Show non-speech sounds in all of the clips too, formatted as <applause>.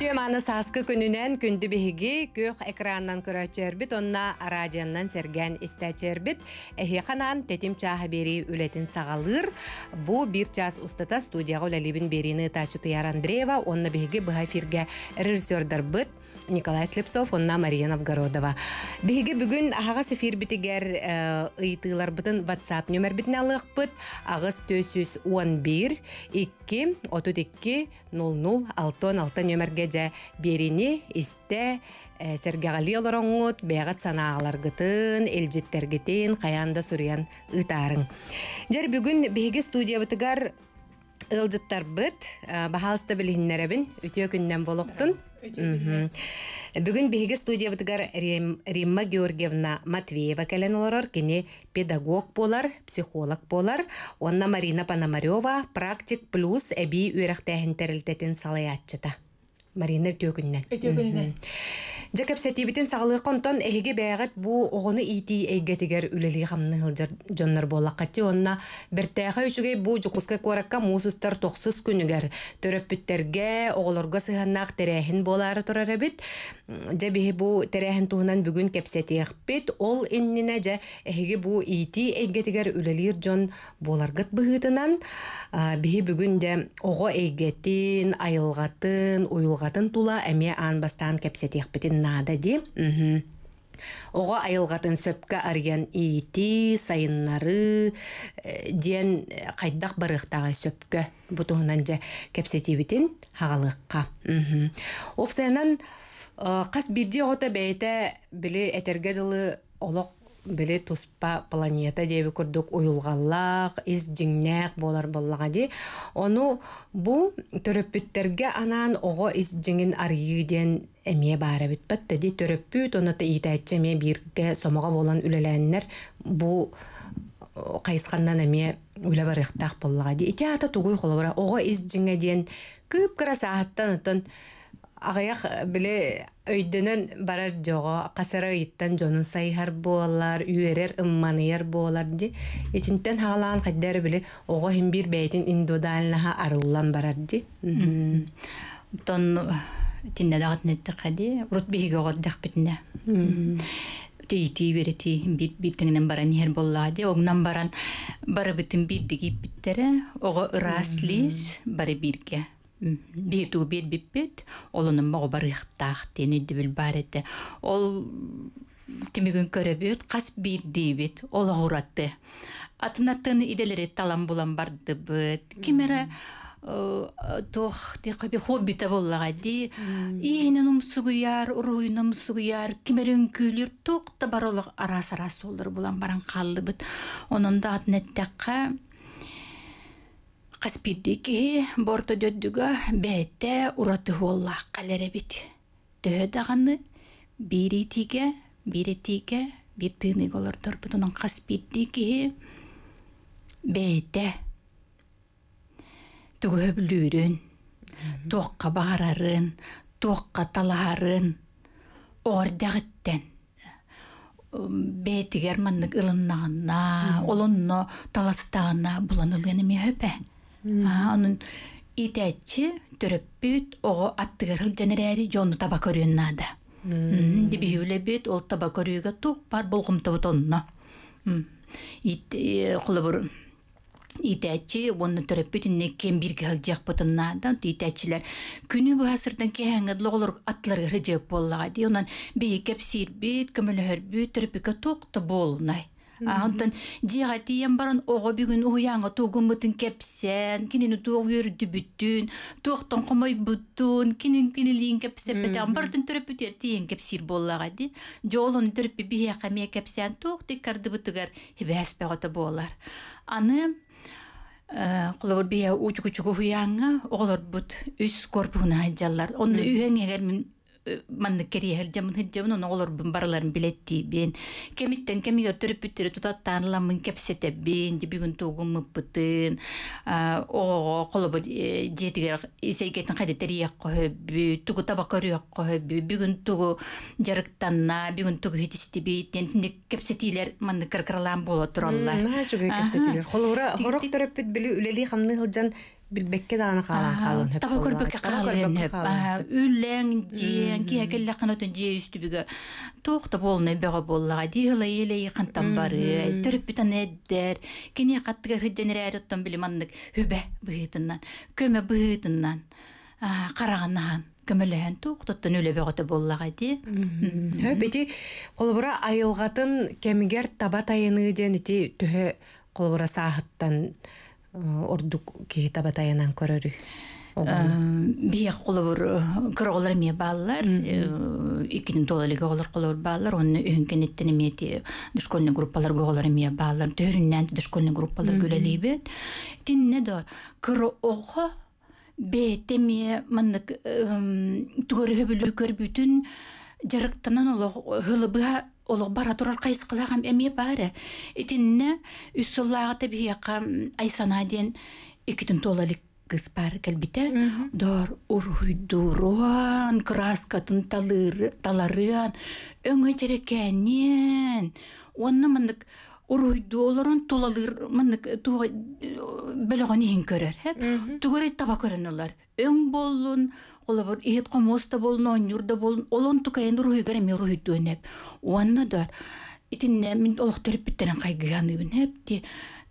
Түем аны саскы күнінен күнді бігі көх экраннан көрәчербіт, онна арадияннан серген істәчербіт. Әхе қанан тетім бери бері сагалыр сағалыр. Бұ бір час устата студияга үләлебін беріні Тачы Туяр Андреева, онна бігі быха эфирге режиссердар бұт, Николай Слепцов, онна Мария Новгородова. бүгін бүгүн эфир бітігер битигер бұтын WhatsApp нөмер алық бұт. Агыс төсіз 11 2 32 00 66 нөмерге же берини исте э, Сергеғали олораңғыт, бәғат санағаларғытын, әлжеттергітін, қаянда сүрген ұтарың. Жер бүгін бейге студия бұтығар ұлжыттар бұт, э, бағалысты білігіннәрі бін, үтіе күннен Э, Бүгін беге студиябытыгар Римма Георгиевна Матвеева кәлен оларар, кені педагог болар, психолог болар, онна Марина Пономарева практик плюс әбей үйрәқтәхін салай салаятчыта. Марина өте Дя кепсетибитин сағылы контон эхиге бәғет бу оғыны ити эйгетигер үлелі ғамны хылжар жоннар болла қатти онна бертәға үшігей бу жуқысқа коракка мусустар тоқсыз күнігер төрөппүттерге оғылорға сыханнақ терәхін болары тұрар әбіт бихи бу терәхін туһунан бүгін кепсетиэк бит ол иннине жа эхиге бу ити эйгетигер үлелир жон боларгыт быһытынан бихи бүгін жа оғо эйгетин айылғатын уйылғатын тула әме анбастан кепсетиэк Оға айылғатын сөпкі арген сайыннары, э, ден э, қайдақ барықтағы сөпкі бұтуғынан же бітін хағалыққа. Оқсайынан э, қас бірде ғота бәйті білі әтергеділі олық біле туспа планета деби күрдік уюлгаллах из жиңнээх болар боллага ди ону бу төрөппүттерге анан ого из жіңін аргиден эмие баарабит батта ди төрөппүт та иитаачча эме бирге сомого болан үлелээннер бу кайыскандан эме үле барыхтаах боллага ди ата тугуй холобура ого из жиңе диэн кып Ағаяқ bile öydünün barar joğo, kasara жонун jonun sayıhar boğalar, üyerer ımmanıyar boğalar di. Etinten halan kadar bile oğo hem bir beytin indodanlaha arıllan barar di. Ton tinne dağıt nette kadi, rut bihi goğod dağ bitne. Tiyiti veriti bir bir tingen baran Биту бит биппет, олонын мағы бар иқтақ, тені дебіл еті. Ол тимигін көребет, қас бит дейбет, ол ауыратты. Атынаттың иделері талам болан барды бұд. Кемері э, тох ти хаби хобби та боллага ди ийнен умсугуяр уруйнен умсугуяр кимерен күйлер тох та баролог арас арас болдыр булан баран да Қаспирдик борты борто дөддүгө бэйэтте ураты хуоллаах калеребит. Төһө дағаны бири тиге, бири тиге, бир тыыны олордор бутунан қаспирдик киһи бэйэтте түгөһө бүлүүрүн, туокка баарарын, туокка талаарын, ордягыттен бээтигер маннык ылыннаганна, олонно таластаганна булан өлгенеме хөпө анын итәччи төрөппүт ого аттыгырыл жанерери жону таба көрүннада дибиүүлебит ол таба көрүүгө тук бар болгумтабутонно ит кулабур итәччи онны төрөппүт инне кем бирге хылжак бутуннада итәччилер күнү бу асырдан кеһәңгед логолор атларга хыжеп боллага ди онан бейекеп сирбит көмөлөһөрбүт төрөппүкө тук та болнай Онтон дигатиен баран ого бүгүн уяңа тугун бутун кепсен, кинини туг үрдү бүттүн, туктон комой бүттүн, кинин кинилин кепсен бетен бартын төрөп бүтер тиен кепсир боллага ди. Жолун төрөп бие каме кепсен тук диккарды бутугар хибес бегота болар. Аны Қолабыр э, бия учук-учук уяңа, оғылар бұт үс корпуына жаллар. Онны үйен егер мен манны кериһер жамын хыджамын оны олорбун билетти билеттиибин кемиттен кемигер төрөппүттүрү тутаттаанламын кепсетебин дебигүн тугун мыппытын ого колобу жетигер исейгетин кайда терияк кохөбү тугу табак көрүяк кохөбү бүгүн тугу жарыктанна бүгүн тугу хитистибит тинде кепсетилер манны кыркыралаан боло тураллар кепсетилер холура хорох төрөппүт били үлели хамны билбекке даана каалан каалын хэп таба көрбекке каалын хэп үлләң диэн ки хекелле канатын дие үстүбүгө тоохта болны бего боллага дихла еле кантан бары төрүп битан эддер кини каттыга хыдженерер оттон билиманнык хүбе быытыннан көмө быытыннан караганахан көмөлөһөн туохтоттон үле беготе боллага ди бити колбура айылгатын кемигер таба тайыны диэн ити түһө колбура саахыттан ордук киһитэ батайанан көрөрү бия қолыбыр кыр олар ме баллар икинин долалыга олар қолыбыр баллар онны өңкен еттен мете дошкольный группалар голар ме баллар төрүннән дошкольный группалар гөлелибет тинне да кыр ого бетеме мындык түгөрү хөбүлү көрбүтүн жарыктанан олох хылыбыга олог бара турар кайыскылагам эми баары итинне үссуллаагыта бияка айсана диэн икитин толалик бар кэлбите дор урхуйдурон краскатын таларыан өңө черекенен онна мындык уруйду олорон тулалыр мынык туга бөлөгөн иһин көрөр хэп тугурай таба көрөн олар өң боллун олабыр иет комоста болын онюрда болын олон тукаен руйгар эме руй дөнеп уанна да итинне мин олох төрүп биттерен кайгыган ибин хепти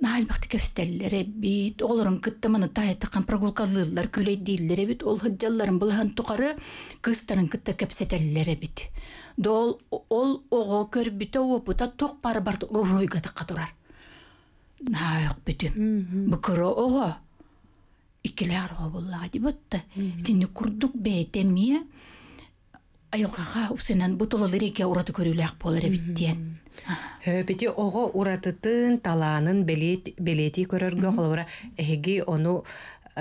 наалбакты көстеллере бит олорун кыттаманы таятакан прогулкалылар күлей бит ол хыджалларын булахан тукары кыстарын кытта кепсетеллере бит дол ол ого көрбите опута ток бары бар уруйга такка турар наайык бүтүм быкыры ого иккелер болла дибатта тинни курдук бейтемие айылкаха усенен бутулалыреке ураты көрүлэк болар эбиттиен Хөпити ого уратытын таланын белети көрөргө холора эһиги ону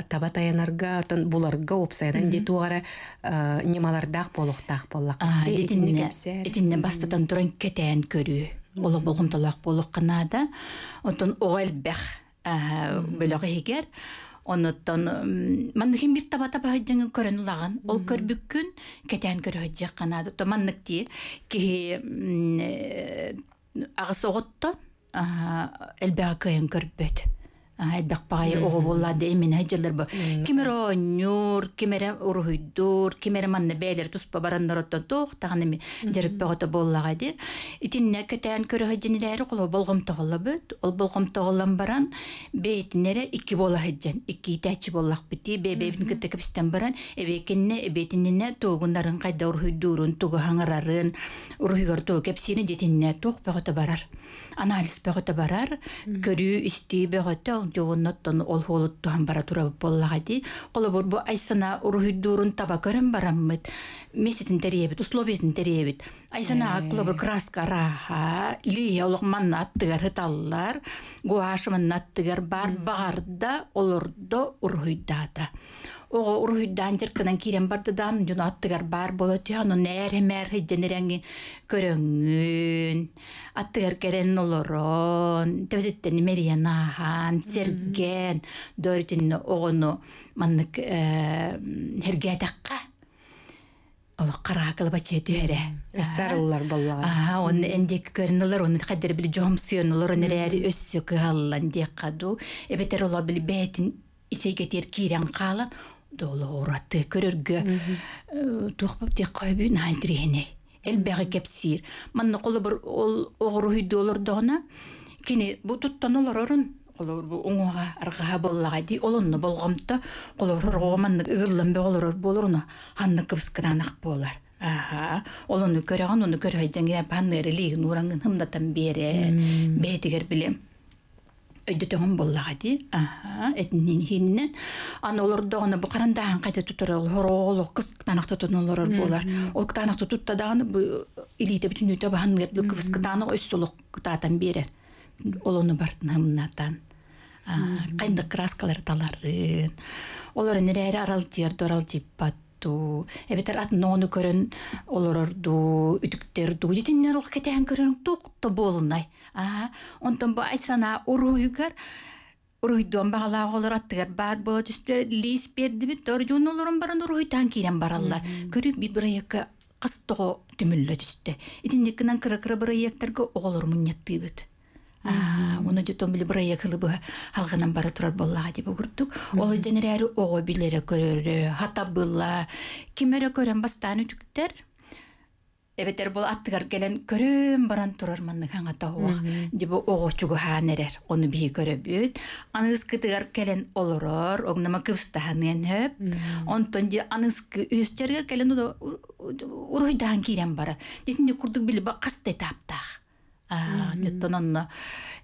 таба таянарга отон буларга опсайдан де тугара немалардак болохтак боллак. Дитинне дитинне бастадан туран кетен көрү. Оло болгом толак болок кана да отон оғал бэх бөлөгө хигер. онтон мен хим бир табата бахы дөнгө көрөн улаган ол көрбүк күн кетен көрө жек кана да томанлык ти ки э, агы соготто аа эл бага көн көрбөт Эдбақпай оғы боллады эмин хайжалар ба. Кимеро нюр, кимере урухуйдур, кимере манны бәйлер туспа барандар оттон тоқ, тағаны ми жарып бәғота боллаға де. Итін не көтән көрі хайжаниләрі қолы болғым тоғылы Ол болғым тоғылан баран, бәйтінері икі бола хайжан, икі тәчі боллақ біті, бәйбәйбін күтті баран, әбекінне, әбетініне тоғындарын қайда урухуйдурын, тоғы хаңырарын, урухуйгар тоғы кәпсині жетініне тоқ бәғота барар анализ бөгөтө барар көрүү исти бөгөтө жоонноттон ол холут тухан бара турабы боллага ди колобор бу айсана урухиддуурун таба көрөн бараммыт меситин териебит условиятин териебит айсана э. колобор краска раха илия олук манна аттыгар хыталлар гуашымын аттыгар бар багарда олордо урухуйдаата ого уруйдан жыртынан кирен бардыдан жон аттыгар бар болот я ну нәре мәр хидженереңи аттыгар керен олорон төзеттен мерия нахан серген дөртүн огону маннык хергетакка ол қара кылбачы түһәре сарыллар боллага аа он эндек көрнөлөр он кадер бил жом сүйөнөлөр он эрери өссө кыаллан дек каду эбетер ола бил бэтин исеге тер кирен калан долу уратты көрөргө э, тухпап тек койбу наантирихине элбеги кепсир манна колу бир ол огуруйду олордогуна кини бу туттан олорорун колор бу уңуга аргаха боллага ди олонну болгомто колорор гоман ыгыллан бе болоруна анны кыбскыранах болар Аха, олону көрөгөн, ону көрөй жеңген паннери лигин урангын хымдатан бере, бетигер билем өйдөтөһөн боллаға ди этинин хиннен аны олордоғына бұ қарандаған қайта тұтыр ол хоролық кыс танақты тұтынылыр болар ол танақты тұтта дағыны бұ илите бүтін өте бахан мерді кыс кытаны өссулық кытатан бере олоны бартын хамнатан қайындық краскалар таларын олар нерәре арал жерді ту эбетер ат нону көрөн олорор ду үтүктер ду дитиннер ол кетен көрөн тукта болнай а онтон бу айсана уруйгар уруйдон багалаг олор аттыгар баар боло түстөр лис берди бит торжун олорун баран уруйтан кирен бараллар көрүп бир бираяка кыстого түмүллө түстө итинникинен кыры кыры бираяктарга оголор муньяттыбыт уну жутон били бурая кылыбы халгынан бара турар боллага деп угурдук ол эденерери ого билере көрөрү хата былла кимере көрөн бастаан үтүктер эбетер бол аттыгар келен көрөн баран турар манны хаңа тоох дебе огочугу ханерер ону бии көрөбүт аныс кытыгар келен олорор огнама кывстаанын хөп онтон же аныс үстергер келен уруйдаан кирен барар десинде курдук били ба каста этаптаах ньюттон онно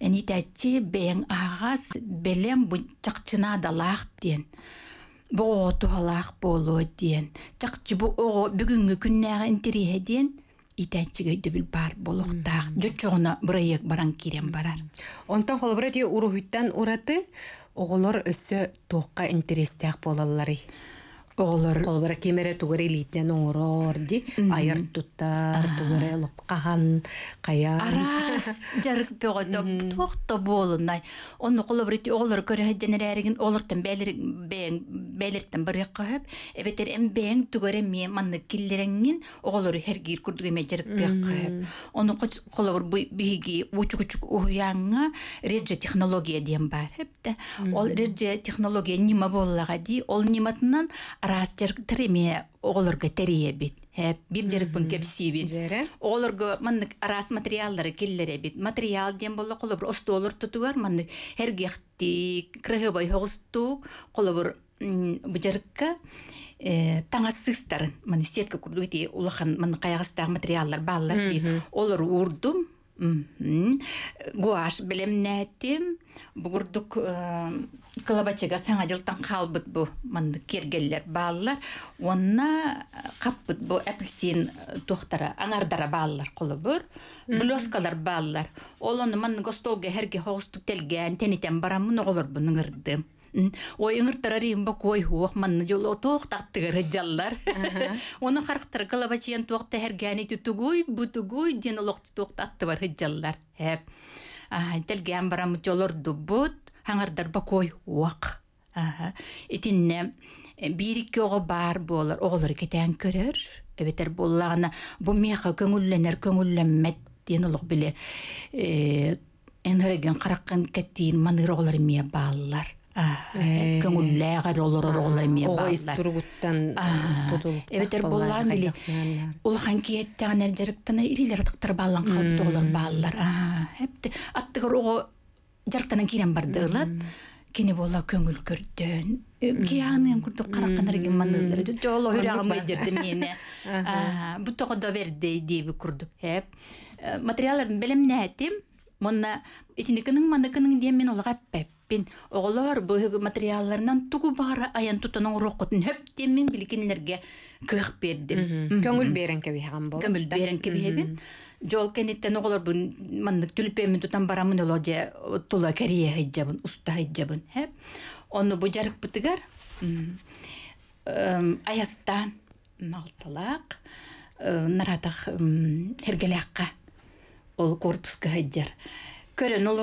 энитәчи бэйэн агас белем бу чакчына да диэн боо тухалаах болоо диэн чакчы бу ого бүгүнгү күннээга интериэ диэн итәчигөйдө бил бар болуктаах жочоғуна бұрайек баран кирен барар онтон холбура тие уруһуттан ураты оголор өссө тоққа интерестээх болаллары Олар колбара кемере элитне литнен орорди, айыр туттар, элоп лопкахан, кая. Арас, жарык бөгөтө, тохто болунай. Онны колбарити олар көрө хәҗенерәрген олартан бәлер бәлертен бер якка хөп, эбетер эм бен тугар эм манны киллеренген олар һәргир күрдүгә ме жарык якка хөп. Онны бир биги учук-учук уяңга реже технология дигән бар хөп Ол реже технология нима боллага ди, ол ниматынан рас жерг триме олорга теребит. Хеп бир жерг бун кепсибит. Олорга мандык рас материалдары киллеребит. Материал дем болла колы бир остолор тутугар мандык хергехти крыгы бай хогустук колы бир бу жеркка э, таңасыстарын ман сетка курдуйти улахан ман каягыстагы материалдар баалар ди олор урдум гуаш билем нәтим бугурдук э, кылабачыга саңа жылтан қалбыт бу манды кергеллер бааллар онна э, каппыт бу апельсин э, тохтара аңардара бааллар кулубур блескалар бааллар ол оны манны гостолга херге хогустук телген тенитен барамын олар буны ырдым ой ыңыртарар им бак ой хуох манна жоло тоох тактыгара жаллар оны характар кылаба чиен тоох тәһәргәни тутугуй бутугуй ден лоқты тоох таттыбар жаллар хэп телген барам жолор дубут хаңардар бак ой уак итинне э, бирикке ого бар болор оголор кетен көрөр эбетер буллагына бу меха көңүлленер көңүлленмет ден улук биле энерген караккан кеттиин маныроголор мия бааллар көңүллээга долорорголар эмне огоис тургуттан тутулуп эбетер боллар били ул ханкиеттагнер жарыктана ирилер атыктар баалан калып тоголор баалар эпте аттыгар ого кирен кини көңүл көрдөн киянын курдук каракканаргин манылар жоло үрагымбай жерде мени бу тогодо бердей дийби курдук эп материалдарын мына мен пен оғылар бұйығы материалларынан тұғы бары аян тутының рокутын хөптеммин билгенлерге кых көк Көңүл Көңіл кебиһәм бу. Көңүл берен кебиһәбин. Жол кенеттен оғолор бун маннык түлпемин тутан барамын олоде тула кәрие хайджабын, уста хиджабын. Хәп. Оны бу жарык бутыгар. Аястан, малталақ, э, наратах хергелякка ол корпуска хиджар. Көрен ол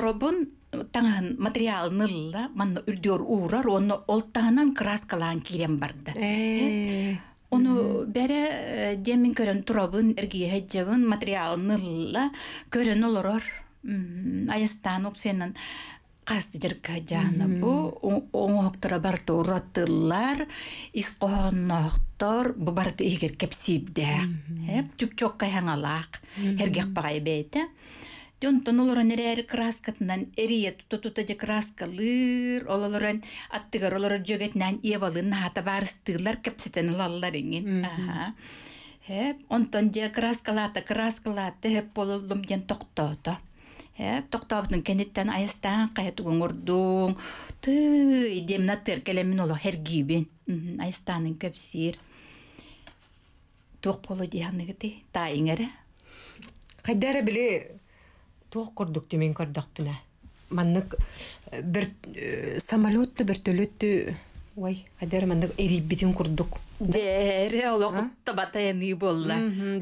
материал материалнылла манна үрдүөр уурар оны олтаанан краскалаан кирем барды э. э? Ону бәрі э, демин көрөн турабын эргие жабын материалнылла көрөн олорор аястан уксенан касты жырка жаана бу оңоктора барты ураттылар искохоннохтор бу барты эгер кепсибдеак чукчок кайхаңалаак эргек багай бейте Дёнтон олорон эрээр краскатынан эрие тута тута же краскалыр ололорон аттыгар олоро жөгетнен евалын хата барыстыгылар кепсетен лаллар иңин. Хеп, онтон же краскалата краскалата хеп болулдум ген токтото. Хеп, токтообутун кенеттен аястан каятуг оңордуң. Ты демна теркелемин оло хергибин. Аястанын кепсир. Тук болу дианыгыты, та иңере. Кайдары биле туох курдук темен көрдөхпүнэ маннык э, бір э, самолетту бір төлөттү ой адер маннык эрибитин курдук дере олоқутта батаяны болла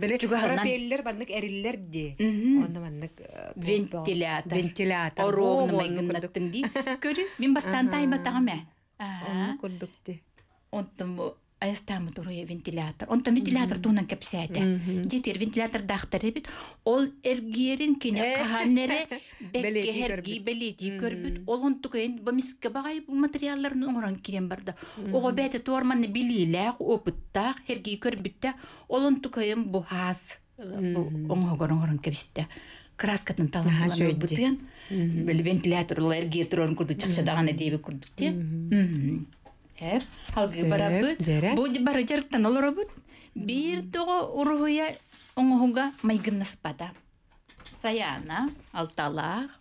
биле пропеллер маннык эриллер де онда маннык э, вентилятор вентилятор оровно мэгнаттын <laughs> ди көрү мен бастан тайма тагаме курдук де онтон аястамы туруя вентилятор. Онтон вентилятор тунан кепсәтә. Дитер вентилятор дахтар бит. Ол эргерин кине э, каханнере <laughs> бекке херги белети көрбүт. Ол он туген бомиске багай бу материалларын оңран кирен барды. Ого бете торманны билиле, опытта херги көрбүттә. Ол он туген бу хас. Оңгорон оңран кепсәтә. Краскатын талымлы бүтән. Бел вентилятор энергия турын күрдү чакчадаган дип күрдүк те. Хәп, халгы барабыт, буд бары жарыктан олоробут. Бір тұғы ұрғыя оңығыңға майгынны спада. Саяна, алталах.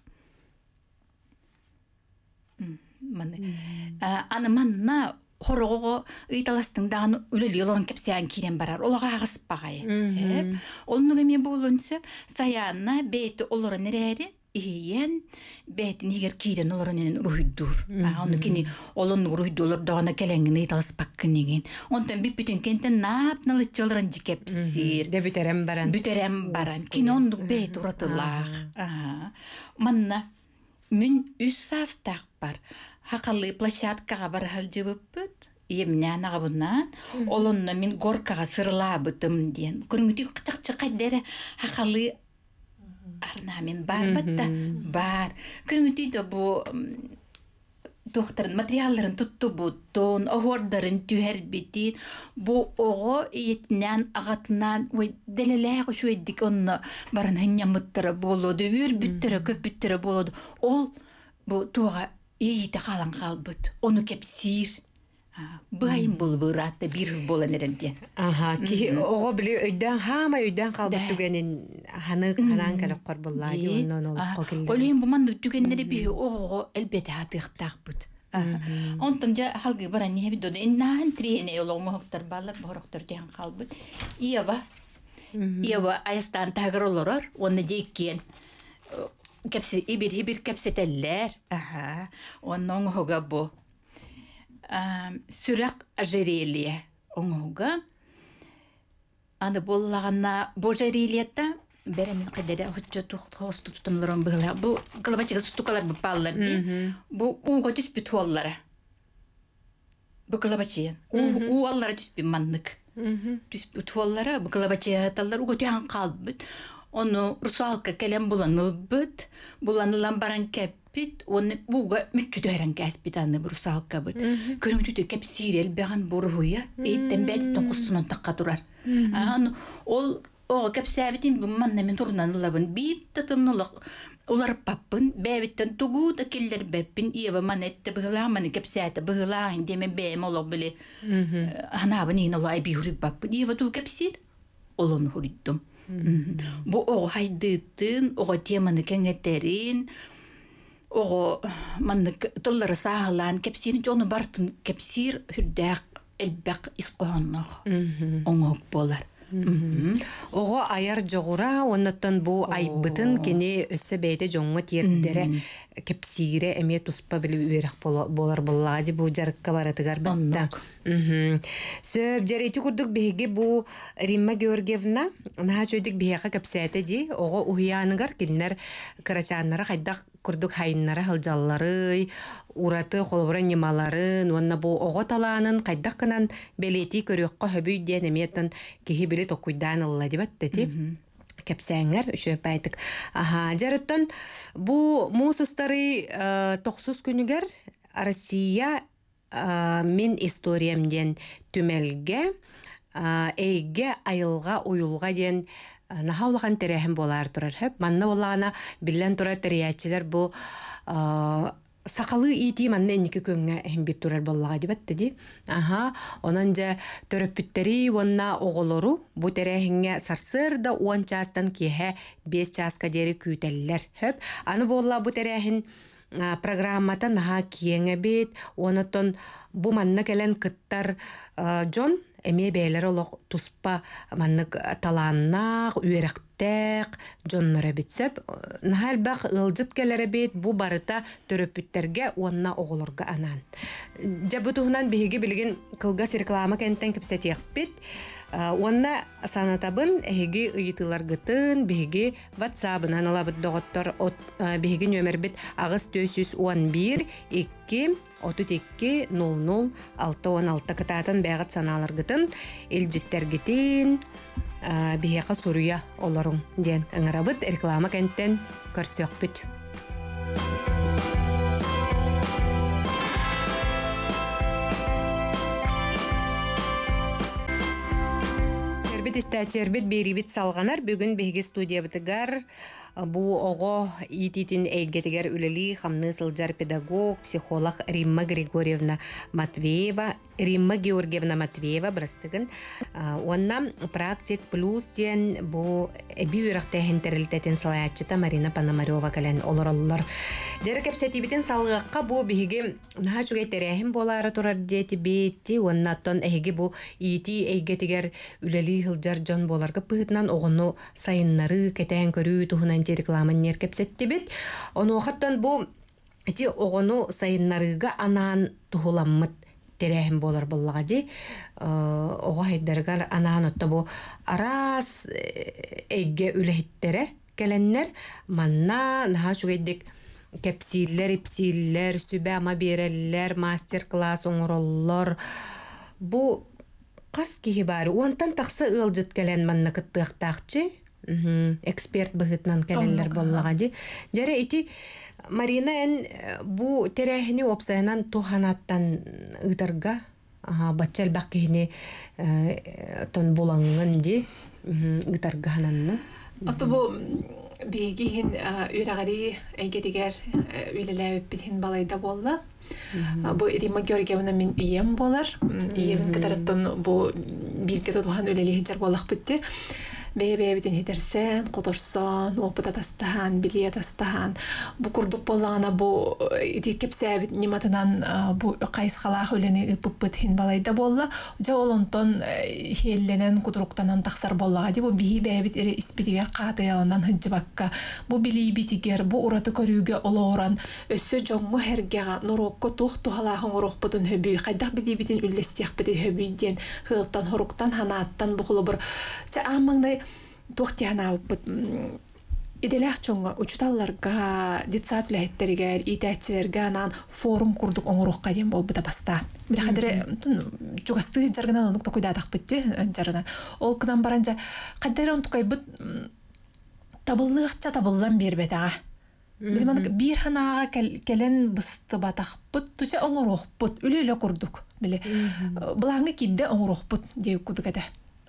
Аны манна хорого италастың даган үлеле олорун кепсеян кирен барар. Олага агысып багай. Хәп. Ол нуга мен болунсы, саяна бейти олорун эрери иһийен бээтинигер киирен олоронен руйдур ону кини олон руйдулор догона келеңини талыспаккынигин онтон бип бүтүн кентен наапналыччалыран жикепсир де бүтерем баран бүтерем баран кини ондук бэйт уратылаах манна мүн үс саастаах бар хакалы площадкага барахал жыбыппыт емнянага бунан олонно мин горкага сырылаабытым диен көрүңүтү чакчыкай дере хакалы арнамен бітті, бар күнүңүтүй бу тухтарын материалларын тутту буттун охордарын түһәрбити бу ого етнән агатынан ой делеләк шуйдик онно баран хыннямыттары болоду үр бүттере көп бүттере болоду ол бу туга ийите калан калбыт ону кепсир Быайым бұл бұратты бір бол әнерінде. Аха, ки ого біле өйдән хама өйдән қалдық түгенін ханы қанан кәлі қор болады, онын ол қоқылды. Олайын бұман түгенлері бі оға әлбеті атықтақ бұд. Онтан жа халғы бар әне бі доды, нән трейіне олығымы хоқтар балып, бұрықтар дейін қалбыд. Иева, иева аястан тағыр олырыр, оны дейкен кәпсе, ибір-ибір кәпсетәлләр. Аха, оның оға бұ сүрәк ожерелье оңуга аны боллаганна божерельетта бәрі мен қайдада хұтча тоғыз тұтымларын бұғыла. Бұ қалабачыға сұстукалар бұл балылар бі. Бұ ұңға түспі туаллары. Бұ қалабачыған. У аллара түспі маннық. Түспі туаллары, бұ қалабачыға таллар ұға түйен қалбыт. Оны русалка кәлем бұланыл бұт. Бұланылан баран кәп кэспит онны буга мүтчүтү айран кэспит аны бур салкабы көрүңдүтү кеп сирел беган буруя эйттен бэтиттен кустунан такка турар аны ол ого кеп сабитин манна мен турнан лабын бип татымнылык улар паппын бэбиттен тугу да киллер бэппин иева ман этте быгыла ман кеп сәте быгыла инде мен бэм олог биле анабын ин олай би хурип паппын иева ту кеп сир олон хуриддым бу ого хайдытын ого теманы кеңетерин Ого, маннык тыллары сағылан, кепсир жоны бартын, кепсир хүрдәк, элбәк исқоғаннық, оңық болар. Ого аяр жоғура, оннаттан бу айбытын кене өсі бәйді жоңы тердері кепсире эме туспа биле үерек болар болла ди бу жарыкка баратыгар бетта. Сөп жарыты курдук бу Римма Георгиевна на чөйдик беге кепсәте ди ого уяныгар келінер карачаннары хайдак курдук хайыннара хылжаллары, ураты холбора немаларын, онна бу оғот аланын, қайдақ кынан белети көрөккө хөбүй ден эмиеттен кихи биле токуйдан алла деп аттети. Кепсәңер үші бәйтік. Аха, жарыттан, бұ мұсыстары э, тоқсыз күнігер Россия э, мен историямден түмелге, әйге э, айылға ойылға ден наха улахан терехин болар турар хэп манна улана биллен тура териячилер бу сақалы ити манна эники көңге эһин бит турар боллага дибатты ди аха онан же төрөппүттери онна оголору бу терехинге сарсыр да он частан кихе беш часка дери күүтеллер хэп аны болла бу терехин программата наха киеңе бит онотон бу манна келен кыттар жон эме бээлер олоқ туспа маннык э, таланнақ, үйрәктәк, жоннора битсеп, э, нахар ылжыт келере бит, бу барыта төрөпүттәргә уанна оголорга анан. Жабутуһунан биһиги билген кылгас реклама кенттен кипсетек бит. Э, уанна санатабын эхиги ыйтылар гытын, биһиги WhatsApp-нан алабыт доғоттор, биһиги нөмер бит агыс бир 2 оту текке 00-616 кытаатын бәғыт санааларгытын элжиттергитин бейеқа суруя олоруң ден ыңырабыт реклама кәнттен көрсек бүт. Сербет истәчербет берибет салғанар бүгін беге студия гар. Бу ого ититин элгеригер үлели хамны сылжар педагог, психолог Римма Григорьевна Матвеева римма георгиевна матвеева брастыгын онна практик плюс ден бу эби үрөктехин терилтетин салаятчыта марина пономарева кэлен олороллор дера кепсетибитин салгакка бу биһиги наха чугай терехим болары турар дети бетти оннаттон эхиги бу ити эйгетигер үлели хылжар жон боларга пыытынан огону сайыннары кетен көрүү тухунан те рекламын нер кепсеттибит ону бу эти огону сайыннарыга анаан тухуламмыт тирәһен булар буллыгы ди. Ого хәйдәргә ана аны бу арас эгге үләһәттәр келәннәр манна наһа шугайдык кепсиллер, эпсиллер, сүбәма бирәлләр, мастер-класс оңроллар. Бу кас киһи бар. Ондан тахса ылҗыт келән манна кыттык тахчы. эксперт бүтнән келәннәр буллыгы ди. Җәре ити Марина ән э, бу терәһіне опсайынан туханаттан ыдарга батчал баккини э, тон булаңын ди ыдарга хананны аты бу беги хин э, үйрәгәри әйге дигәр үйләләп битен балайда болла бу Рима Георгиевна мен ием болар иемен катараттан бу бирге тотуган үләле хәҗәр балак битте бээбэбитин хитерсен қудорсон опыта тастахан билие тастахан бу курдук боллаана бу ити э, кепсээбит ниматынан э, бу кайысхалаах үлени ыппыппыт хин балайда болла жа олонтон э, хиэлленен кутуруктанан таксар боллага ди бу бии бээбит эре испитигер каатыяланан хыджыбакка бу билийбитигер бу ураты көрүүгө олооран өссө жоңму хергега норокко тух тухалаахын орохпутун хөбүй хайдах билийбитин үллестиахпити хөбүй диэн хыылтан хоруктан ханааттан бухулубур ча аммаңдай тухтиана Иделяхчонга учуталларга детсад үләһеттеригер, итәчеләргә анан форум курдук оңорукка дем болбута баста. Бир хәдере чугасты жаргынан онукта куйдадак битте жаргынан. Ол кынан баранча онтукай табылдан бербет ага. бир ханага келен бысты батак бит, туча оңорук бит, үлөлө курдук. Биле. Булаңгы кидде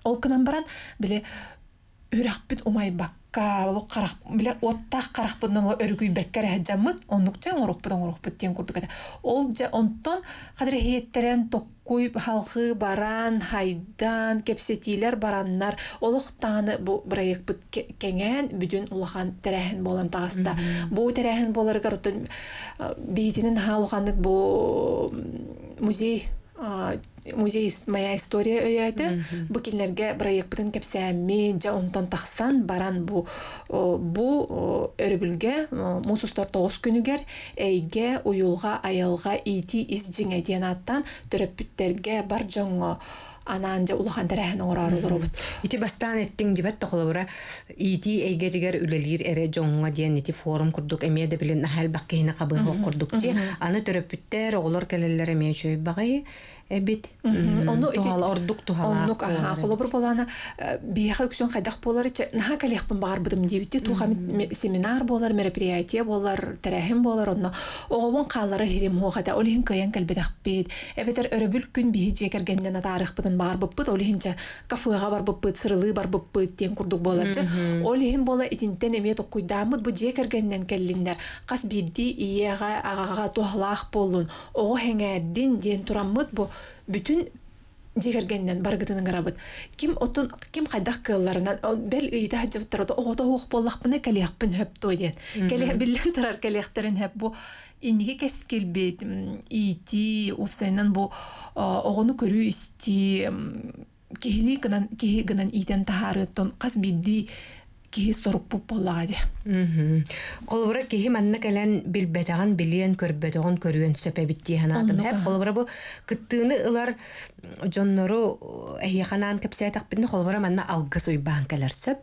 Ол баран биле үрәкпит омай бакка болу карак биле оттак каракпындан ол өргүй бәккәр хаджаммыт оннукчан орокпудан тең тен курдук ол жа онтон қадыр хиеттерен токкуй халқы баран хайдан кепсетилер бараннар олуктааны бу бұт кеңен бүдін улахан тәрәхін болан тағасында бу тәрәхін боларга рутун бейтинин бу музей музей моя история өйәті бу киллерге проектын кепсәмин жа онтан тақсан баран бу бу өрөбүлге мусустар тоғыз күнүгер эйге уюлга аялға, ити из жиңедиен аттан бүттерге бар жоңы анаан же улахан тэрэхэн ораару Ити бастан эттиң дибет тохолобура ити эйгедигер үлелир эре жоңга диен ити форум курдук эмеде билен нахал баккейна кабы курдук ти аны төрөпүттер оголор келеллер эбит ону тугал ордук тухана онук аха холобур болана э, бияха үксөн хайдах болар иче наха калехпин баарбытым дебитти туха семинар болар мероприятие болар тәрәһим болар онно оғобун каалары хирим хохата олихин кыян кэлбедахпит эбетер өрөбүл күн бии жекергеннен атаарыхпытын баарбыппыт олихинче кафыга барбыппыт сырылы барбыппыт тең курдук боларчы олихин бола итинтен эме токуйдаамыт бу жекергеннен келлиндер кас бирди ияга агага тухалаах болун ого хеңердин диен тураммыт бу бүтүн жегергеннен баргытынын гарабыт ким отун ким хайдах кылларынан бел ыйда хаджаптар ото огото хух боллахпына калиахпын хөп той ден келе биллен тарар калиахтарын хөп бу иниге кесип келбет ити упсайнан бу огону көрүү исти кехили гынан кехи гынан иден тахарытон кас бидди киһи сорук буп боллоо ди. киһи манна кэлен билбетэган билиен көрбөтөгөн көрүүн сөпө битти хана адам. Хэп бу кыттыны ылар жоннору эйханаан кэпсэй тахпит манна алга сой банкалар сөп.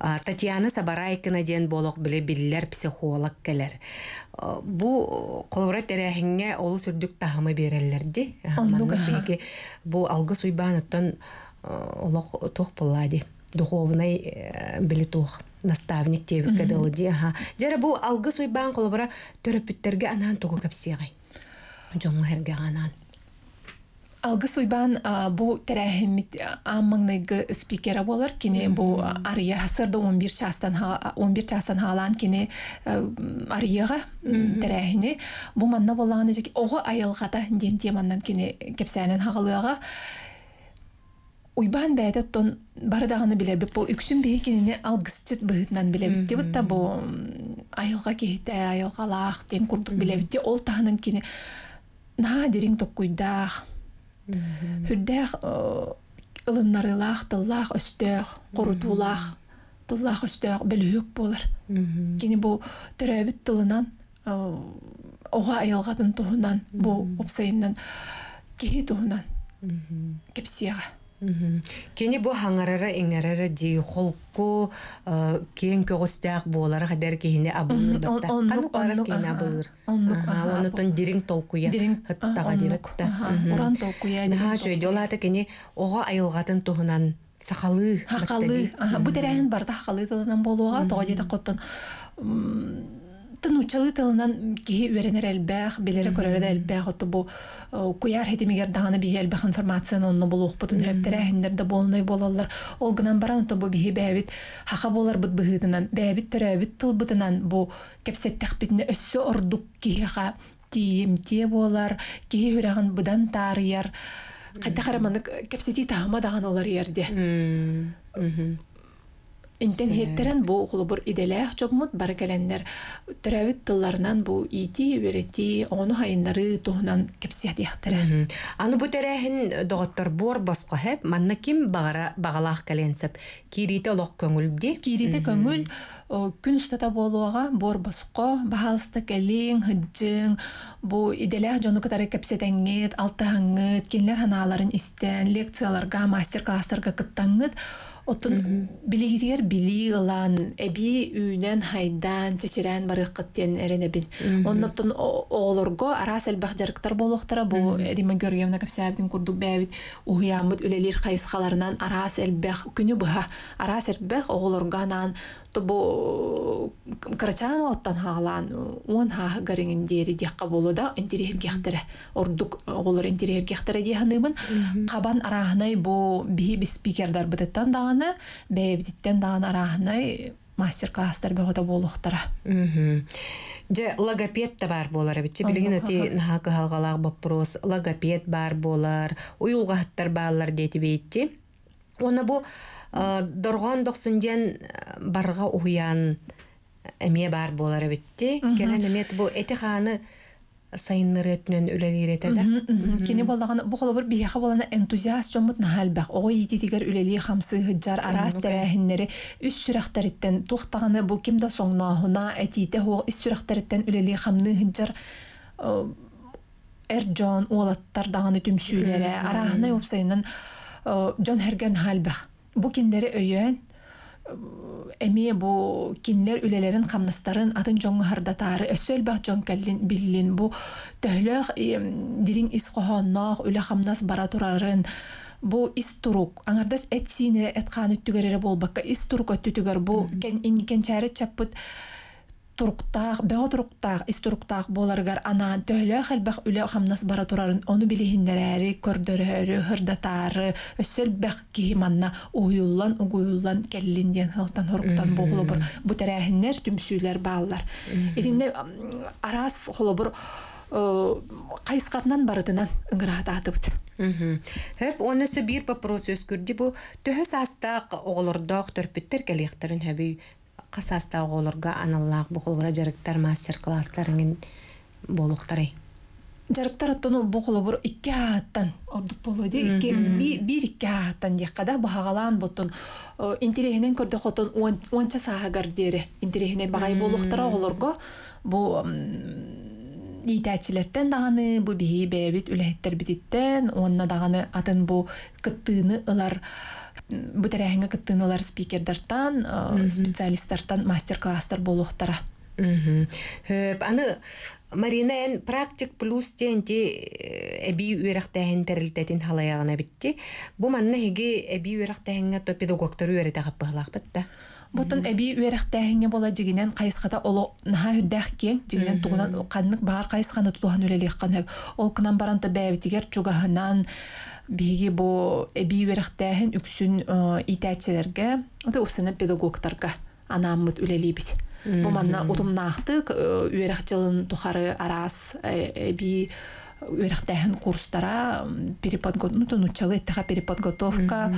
Татьяна Сабарайкина ден болок психолог кэлер. Бу колбура тэрэхэнгэ олу сүрдүк тахымы берэллер ди. Мм. Бу алга сой тоқ духовный э, билетух наставник тебик кадылы ди ха жара бу алгы суйбан колобара төрөпүттерге анан тугу капсигай жоңу херге анан алгы бан бу терәһимит аммаңнайгы спикера болар кине бу ария он 11 частан 11 частан халан кине э, арияга терәһине бу манна боланы жек ого айылгата ден теманнан кине кепсәнен хагалыга уйбан бәйті тон бардағаны билербіп бұл үксін бейі кеніне алғысчыт бұғытынан деп бұтта бұл айылға кейті айылға лақ ден күрдік білебітте ол тағынан кені на дерең тоққұйдақ хүрдәқ ылыннарылақ тыллақ өстөқ құрытулақ тыллақ өстөқ білуік болар кені бұл тірәбіт тылынан оға айылғатын тұғынан бұл опсайынан кеһи туһунан кепсиэҕа Кені бұ хаңарара еңарара дей холку кен көгістәк болара қадар кейіне абылыр бақта. Қану толкуя Уран толкуя. оға айылғатын тұхынан сақалы. Хақалы. барда хақалы болуға тоға дейді Тын учалы тылынан киһи үәренер әлбәх, белере көрәрәдә әлбәх, отты бу э, куяр хетимигер дағаны бихи әлбәх информацияны онны бұл оқпытын өптәрә хендерді болнай болалар. Ол гынан баран отты бу бихи бәбит хаха болар бұт бұхытынан, бәбит төрәбит тыл бұтынан бу кәпсәттәқ бітіне өссі ордук киһиға тиемте болар, киһи үрәғін быдан тарыяр. Қайта қарамандық кәпсәти тағыма даған олар ерде. Интен хеттерен бу углубур иделях чобмут баргаланнар. Травит тылларынан бу ити верети оны хайындары туһнан кепсия дияхтара. Аны бу терехин доготтор бор басқа хеп манна ким багара багалах каленсеп. Кирите лох көңүлбди. Кирите көңүл күн устата болуага бор басқо бахалста келин хыджын бу иделях жону катары кепсетенгет алтахангет кинлер ханаларын истен лекцияларга мастер класстарга кыттангыт. Отын билигитигер били ылан, эби үйнен хайдан, чечерен барыккыт эренебин. Онноптон оолорго арас элбах жарыктар болуктара, бу Рима Георгиевна Капсябдин курдук бәбит, уһиямыт үлелер хайысхаларынан арас элбах күнү баха, арас элбах оолорганан, то бу карачан оттан халан, он ха гарингин дери болуда, интерьер гехтере, ордук оолор интерьер гехтере дияханыбын, кабан арахнай бу бихи спикердар бытыттан да баланы бээбититтен даан араахынай мастер класстар бөгөтө болуктара же логопед да бар болар эбитчи билигин өти наха кыхалгалаак вопрос логопед бар болар уюлгаттар баалар дети бейитчи оны бу доргон доксун диэн барга уян эмие бар болар эбитти кэнен эмет бу эти хааны сайынныр өтнөн үлелер этә дә. Кини бу халы бер бихе халана энтузиаст чомут нахал бак. Ого ити дигер үлели хамсы гыджар арас тәрәһиннәре үз сүрәхтәрдән туктаганы бу кемдә соңна хуна әти тә ху үс сүрәхтәрдән үлели хамны гыджар эрҗон улаттар даган үтүм сүйләре арахны юпсайнын э, Джон Херген Хальбах. Бу киндере өйән эми бу кинлер үлелерин камнастарын атын жоңу хардатары өсөл бак жоң келлин биллин бу төхлөх дирин ис кохоннох үле хамнас бара турарын бу ис турук аңардас эт сине эт каны түгерере болбакка ис турук өттүгөр бу кен чаппыт турыктах, бәгә турыктах, истурыктах буларгар ана төһлә хәлбах үле һәм насбара турарын аны билеһендәр әри көрдөрә, һырдатар, өсөл бах киһманна уйыллан, уйыллан келлендән халтан һурыктан буглы бер бу тәрәһеннәр төмсүләр балалар. Эдиндә арас холы бер э, кайсыкатнан барытынан үңгәрәтә атып. Хәп онысы бер вопрос үскәрде бу. Төһәс астак огылырдак төрпиттер кәлехтәрен хәби қасаста оларға аналлақ бұра жарықтар мастер класстарыңын болуқтары жарықтар оттону бұр икки ааттан ордук болу де икки бир икки ааттан дияккада бахагалаан бұттын интерехинен көрді хотон онша саагар дере интерехине бағай болуктара оларға бұл ийтәчилерден дағаны бұл бихи бәбит үләһеттер бититтен онна дағаны атын бу ылар бүтерәһеңе кыттыналар спикердартан специалисттартан мастер класстар болуқтара э, аны марина эн практик плюс тен ти э, эби үерахтэһин терилтетин халаяғына битти бу манна хиги эби үерахтэһинге то педагогтар үерете хаппыхлаахпыт Бұтын бола жігінен қайысқада олы наға үддәқ кен, жігінен тұғынан қанның бағар қайысқаны тұтуған өлелек қанып. Ол кынан баранты бәйбітігер чуғағынан биһиги бу эбии верахтээһин үксүн э, итээччелерге ота упсыны педагогтарга анааммыт үлелибит бу манна утумнаахтык э, үерах жылын тухары араас эбии курстара переподготовка ну то эттеха переподготовка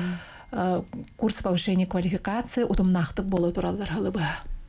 э, курс повышения квалификации утумнаахтык боло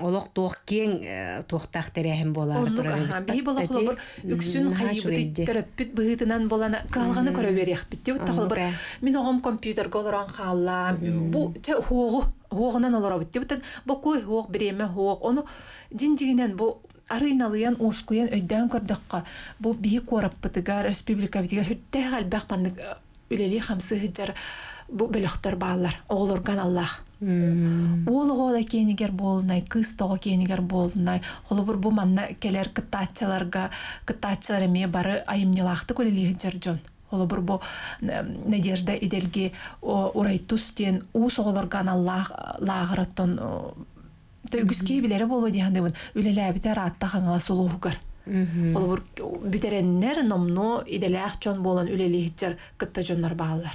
олох туох кең э, туохтах терэхим болар бии бола холобур үксүн хайыбыт төрөппүт быһытынан болана каалганы көрө бериэхпит деп утта холобур мен огом компьютерге олорон хаалла бу че хуогу хуогунан олоробут деп уттан бу кой хуог биреме хуог ону жинжигинен бу арыйналыян оскуян өйдөн көрдөккө бу бии кораппытыгар республика битигер хүттэ халбахмандык э, үлели хамсы хыджар бу бөлөхтөр баалар ол аллах уологола екенігер болнай кыс тоғ екенігер болнай холобур бұл манна келер кытаачаларга кытаачалар эме бары айымнилаахты жер жон бір бу э, надежда орай урайтус тен уус оголорган аллах білері төгүскей билери болу диандыбын үлелээбите раатта хаңала сулуухугар Ол бір битереннер номну иделях чон болан үлелихтер күтті жонлар бағалар.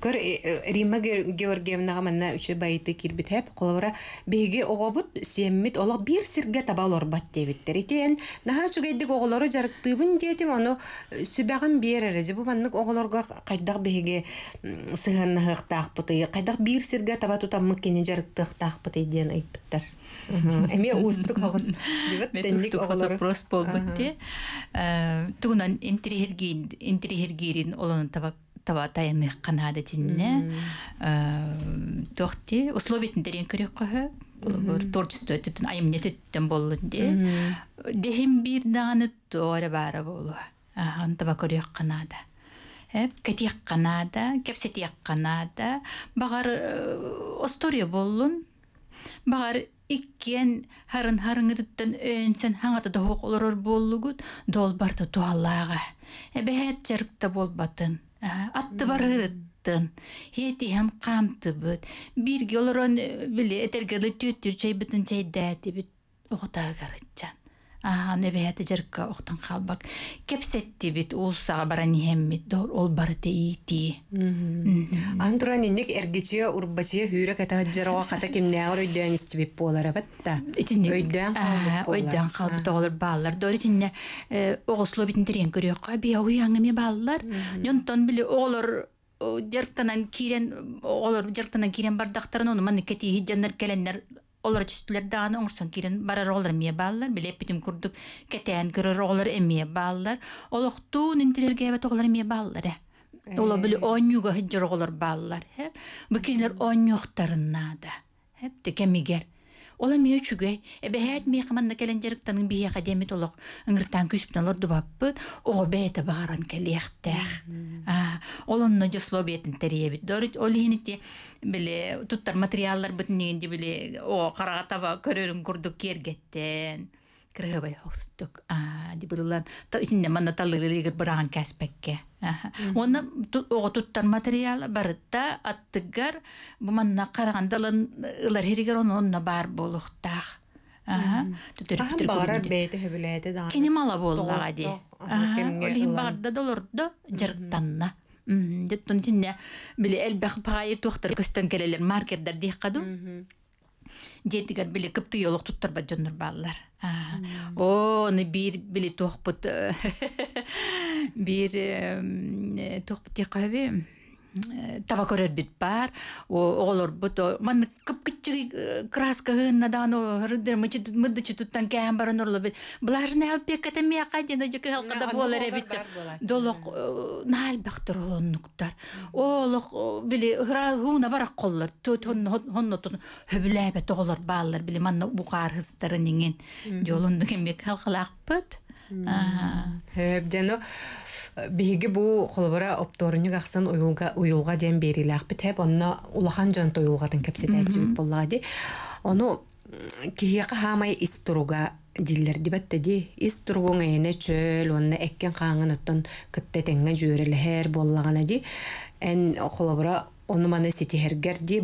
Көр э, э, Римма Георгиевнаға ғаманна үші байты кирбит хэп, қолабыра беге оғабыт семмит олық бір сірге таба олор бат дебиттер. Итен, наха чугайдик оғылары бүн дейтім, оны сүбәғын бер әрежі Бұ оғыларға қайдақ беге сығанны ғықтақ бұты, қайдақ бір сірге таба тұтам кене жарықтық тақ бұты айтпыттар эми устук хогус дебет вопрос болбутти тугунан интерхергин интерхергирин олон табак таба таянных канада тинне ә, тохти условиятын дерен көрөк көхө творчество де дехим бир даны болу ан таба көрөк канада ә, кетиек канада кепсетиек канада ә, остория багар иккен харын харыңыдыттан өөнсен хаңатыда хоқолорор боллугут долбарта туаллаага эбэхет жарыкта болбатын атты барырыттын хетиһен камтыбыт бирге олорон э, биле этергелы түйөттүр чайбытын чайдэтибит огутаагаарытчан нөбәһәтә жырка охтан халбак кепсетти бит ул сага бара нихеммит дор ол бары тейти андура нинник эргече урбаче хүрек ата жарога ката кимне оройдан истибип болар батта өйдөн өйдөн калып толор баллар дор итинне э, огосло битин терен көрөк каби уяңыме баллар ньонтон биле оголор жырктанан кирен оголор жырктанан кирен бардактарын оны маны кети хиджаннар келеннер олар түстілер даны оңырсон кирен барар олар эмие баалар билеп битим курдук кетен көрөр олар эмие баалар олоктуун интилергебет олар эмие баалар ола били онюга хиджор олар баалар бу кинилер онюктарыннаада хеп текемигер Ола мүйө чүгөй, эбе хәт мие кыманна келен жериктанын бие академия толок ыңгыртан күспнен лор дубаппыт, ого бете баран келехтех. А, олонно жосло бетин теребит. Дорит ол хинити биле туттар материаллар бүтүн дегенде биле о карагатаба көрөрүн курдук кергеттен. Кревеяусток а дибуллан та ичне мен аталыр бараган Каспийге. Аха. Мен туттар материал барта аттыгар бу менна Қарағандының ыллар еригеронында бар болуқта. Аха. А баран ади. Мм, жеттончинне билил бер жетигер биле кыпты олук туттарбат жоннор баалар о бир биле туохпут э, <laughs> бир э, туохпут тиякаби таба көрербит бар оголорбут ман кыпкытчы краска гынна даан рыдыр мырдычы туттан кээм баран орлобит буларны алып беккете мияка ден жеке халкада болар эбит долок наалбак торолоннуктар олок били хуна барак коллор хонно тон хөбүлээбе тоголор баалар били манна букаар хыстарын иңен жолунду кембек халкалаакпыт Хэбдено биһиги бу холобора опторунник ахсан уюлга уюлга ұылға берилэхпит хэп онно улахан жонто уюлгатын кепсетээчибит боллагади ону киһиэка хаамай ис туруга диллер дибатта ди ис чөл онна эккен хаңын оттон кытте теңге жөөрелэхэр боллагана ди эн холобора ону маны ди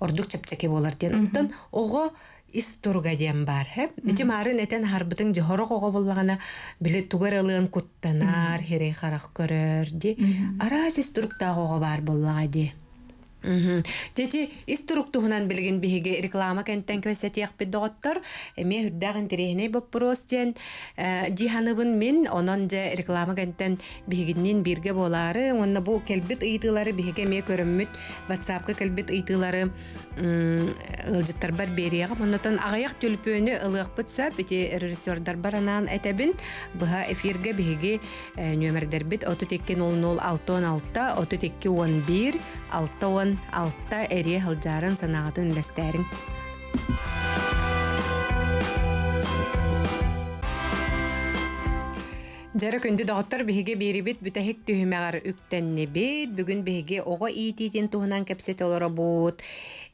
ордук чапчаке болар диэн ого ис тургаден бар хэп ити марын этен харбытын жохоро кого буллагана биле тугар ылыын куттанар херей харақ көрөр ди арас ис туруктагого бар буллага ди Тети из турук туһунан биһиге реклама кенттен көсәтиях бит доктор. Эме хүрдәгән тирәһенә бу простен мен онон же реклама кенттен биһигиннен бирге болары, онна бу келбит ыйтылары биһиге ме көрөммүт. ватсапка келбит ыйтылары ылжыттар бар берияга. Моннотан агаяк төлпөөнү ылык бүтсә, режиссердар баранан әтәбин буга эфирге алты он э, бит оту 006 он бир алты он алта алтта эрие халжарын санаатын үлләстәрин. Жәрі күнді доғыттар біхеге беребет бүтәхік түйімәғар үктәнне бет. Бүгін біхеге оға иететін туғынан кәпсет олары бұд.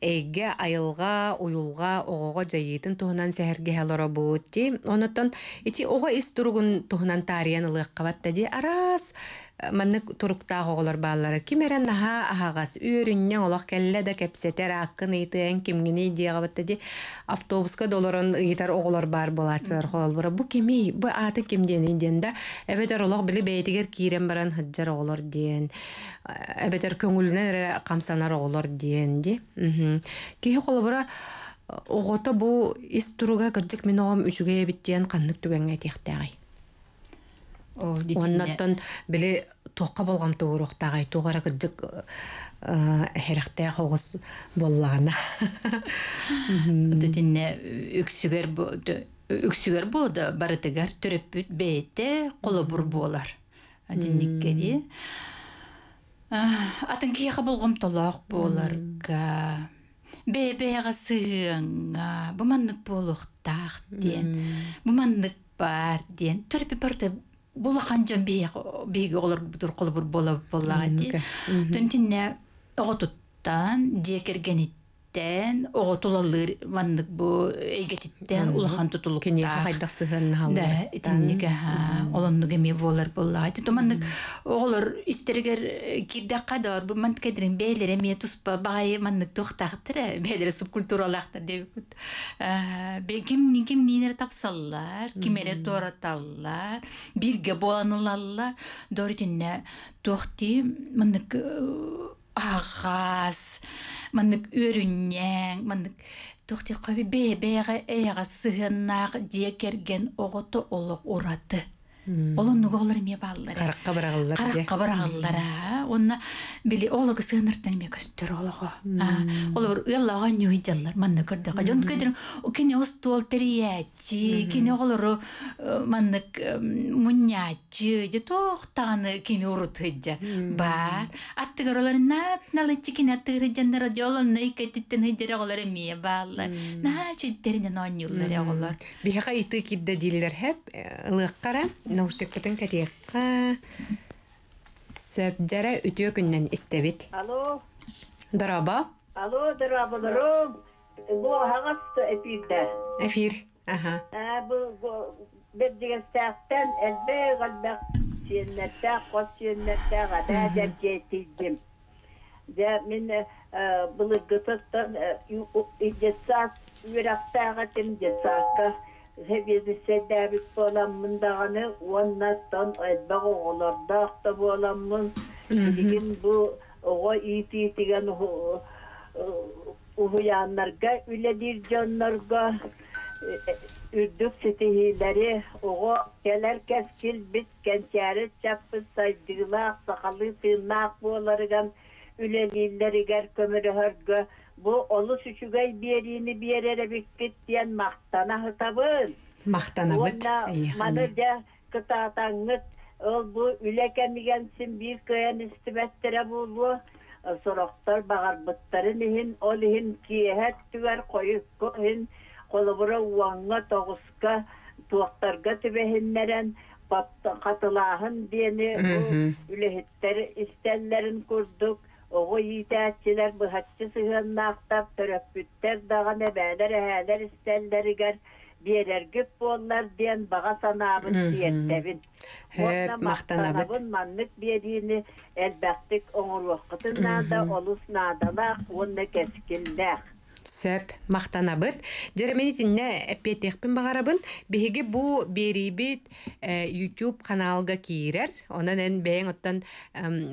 Әйге айылға, ойылға, оғаға жайетін туғынан сәхірге әлары бұд. Оныттан, ити оға іс тұрғын туғынан тариян қабатта де арас маннык туруктаах оголор ким кимерен наха ахагас үйөрүнне олох келле да кепсетер аккын ыйтыэн кимгини диагабатта ди автобуска долорон ыйытар оголор бар болаачылар холбура бу кими бу аты кимдени диэн да эбетер олох били бэйтигер киирен баран хыджар оголор диэн э, эбетер көңүлүнөн эре камсанар оголор диэн ди кихи холбура оғото бу ис туруга кырдьык мен оғам үчүгэйэ диэн каннык түгэнгэ тиэхтээҕай оннаттан биле тоққа болғамты уруқтагай тугара кырдык э, херахте хогус боллагана үксігер болды үксүгер болду барытыгар төрөппүт бейте колобур болар динникке де атын кияха болгомтолок боларга бэбэга сыыңа буманнык болуктаах диэн буманнык бар диэн төрөппү барды Бұл жон бейек олар бұдыр қолы бұр бола болаға дей тен оготулалыр ваннык бу эйгетиттен улахан тутулук кини хайдасыгын халды да итинник ха олоннук болар болла айты туманнык оголор истергер кирде кадар бу ман кедрин ме эми туспа бай маннык тохтактыр бейлер субкультуралакта деп бе ким ким нинер тапсаллар кимере тораталлар бирге боланулаллар доритинне тохти маннык ағас маннык өрүннең маннык бе көбі бебеға эйға дие декерген огото олық ураты олон нуголар эме баллар каракка бараллар каракка бараллар онна били олог сыныртан эме көстөр олого олор яллага нюй жаллар манны көрдө кажон кедир кине остол териячи кине олору э, манны муннячи же тохтаны кине урутыжа бар аттыгар олор нат налычи кине аттыгар жаннара жолон нейкетиттен хыжара олор эме баллар на чүттерине нонюллар олор бихака итык идде диллер хеп э, ылыккара Наушекпатын кәтиеққа. Сәбдәрә үтіе күннен істәбіт. Алло. Дараба. Алло, дараба, дараба. Бұл ағасты әпірді. Әфір, аха. Бұл деген сәқтен әлбе ғалбақ сеннәтті, қос сеннәтті ғада дәрге тезгім. Дәр мен э, бұлы ғытықтан э, үйдесат, үйрақтағы тем xebi dhissi dhabiq bolam minda gani, on nasdan aybaq oqlar daqta bolam mind. Yigin bu ogo iti-iti gan u huyanlarga, ule dirjanlarga, bu олы süçügey bir yerini bir yere bittit diyen mahtana hıtabın. Mahtana hıt. Manı da kıtatan hıt. Ol bu ülekemigensin bir köyen istimettere buldu. Soroktar bağar bıttarın ihin Оғы ийтәтчілер бұхатчы сығыннақтап, төрөппүттер даған әбәлер әһәлер істәлдерігер, берергіп боллар ден баға санабын тиеттәбін. Хөп, мақтанабын. Маннык беріні әлбәқтік оңырлыққытын нада, олыс надалақ, онны кәскілдәқ сөп мақтанабыт дерменитинне эппетехпин бағарабын. Бегі бу берибит ютуб э, каналга киирер онан эн бээн оттон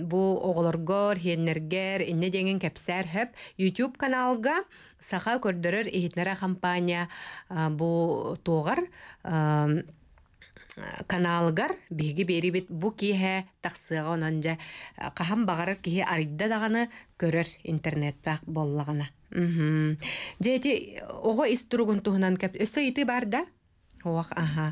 бу оголоргор хиэннергер инне деген кепсер хөп ютуб каналга саха көрдөрөр ихитнера компания э, бу тугар каналгар биги берибит бу киһэ тахсыга онон жа э, кахам багарар киһи арыйда даганы көрөр интернет бак боллагана Дете оға истуругун туһунан кәп өсі ити бар да? Оох, аха.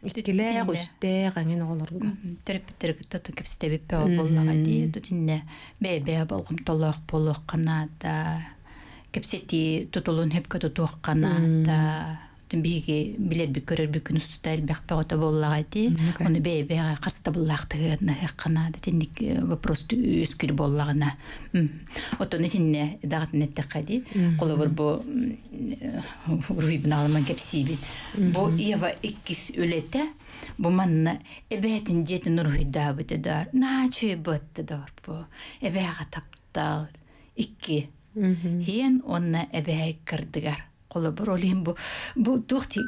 иттилээх үстээх аңын оҕолорго тэрпиттерик тотун кепситебиппе боллаға дии тутинне бэбэ болгом толох болох канаата кепсети тутулун хепке тутуох канаата биһиги билербик көрөрбүк күн устутайыл бэхпэҕото буоллаҕа ити ону бэйбэҕэ хаста буллаахтыгыанна хэккана тинник э, вопрос өскүр буоллаҕына отону тинне дагатынеттекка ди колобур бу э, руйбунаалыман кепсиби бу ева иккис өлете бұл манна эбээтин жетин уруйдаабытыдар наачуйбыттыдар Бұл эбээҕа таптал икки хиен онна эбээк кырдыгар колы бу ролим бу бу тухти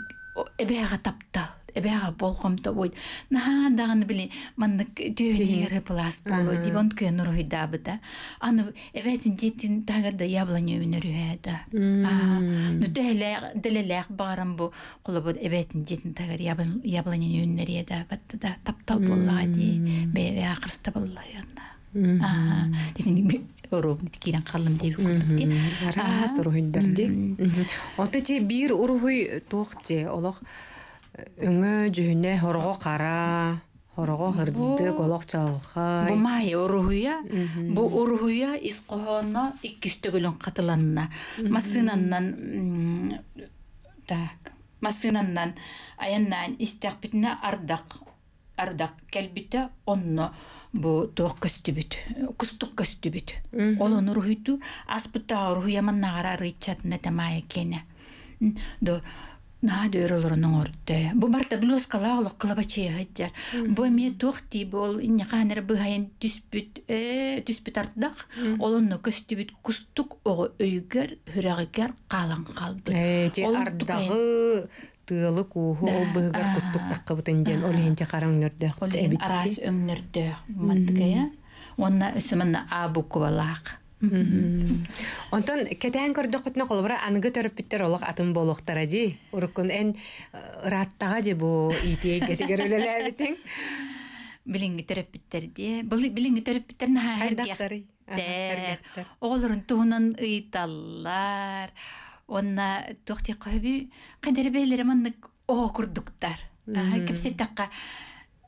эбега тапта эбега болгом то бу нан даган били маннык дөйлер плас болу дивон кэ нурхи дабы да аны эветин дитин тагда яблоню винэри да а ну дэле дэле барам бу колы бу эветин дитин тагар яблоню винэри да батта да таптал болла ди бе ахырста болла кирен қалым деп көрдікте. Арас ұрғындарды. ота те бір ұрғый тоқ те, қара, хорға хырдық, олық чалға. Бұл май ұрғыя, бұл ұрғыя из қатыланына. Масынаннан, так, масынаннан аяннан истәқпітіне ардақ, ардақ кәлбіті онно бу тох көстүбүт кустук көстүбүт олон руйду аспыта руяманнагара рычатна тамай экене до на дөрөлөрүнүн орте бу барта блёскала олок кылабачы хаджар бу ме тохти бол инне канер быгайын түспүт э түспүт артдак олонну көстүбүт кустук ого өйгөр хүрөгөр калан калды э, ол ардагы тыылы кууху олбыгар куспуттакка бутан диэн олиэнче хараҥнөрдөөх араас өҥнөрдөөх маттыкая онна үсүманна аабукку Онтон кетен көрдөкүтнө колбура аныгы төрөппүттөр олох атын болохтара ди. Урукун э, же бу итие <laughs> Билинги ди. билинги онна тохти кыһыби кадербейлерим аннык оо курдуктар кепсетакка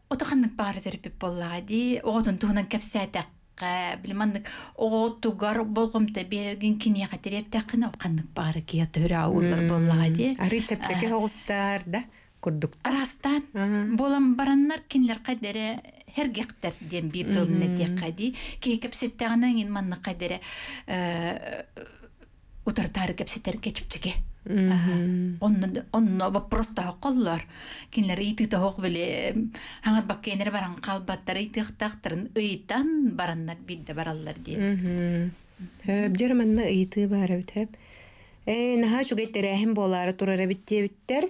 отоханнык баары төрүпүп боллага ди оотун туунан кепсетакка билим аннык оотугар болгомта берген кине катерертакына каннык баары кия төрө ауырлар боллага ди ары чепчеке оғустар да курдуктар арастан болам бараннар кинилер кадере хергектер диэн биир тылнетиэкка ди кие кепсеттагынан ин манныкадере э, утартары кепсетер кечип чиге. Онно онно вопрос таа коллар. Кинлер ити тохок биле хаңар баккенер баран калбаттар ити тахтарын ыйтан бараннар бидде бараллар ди. Хөп жерманна ыйты бары бит Э, наха чугеттер әһем болары турары битте биттер.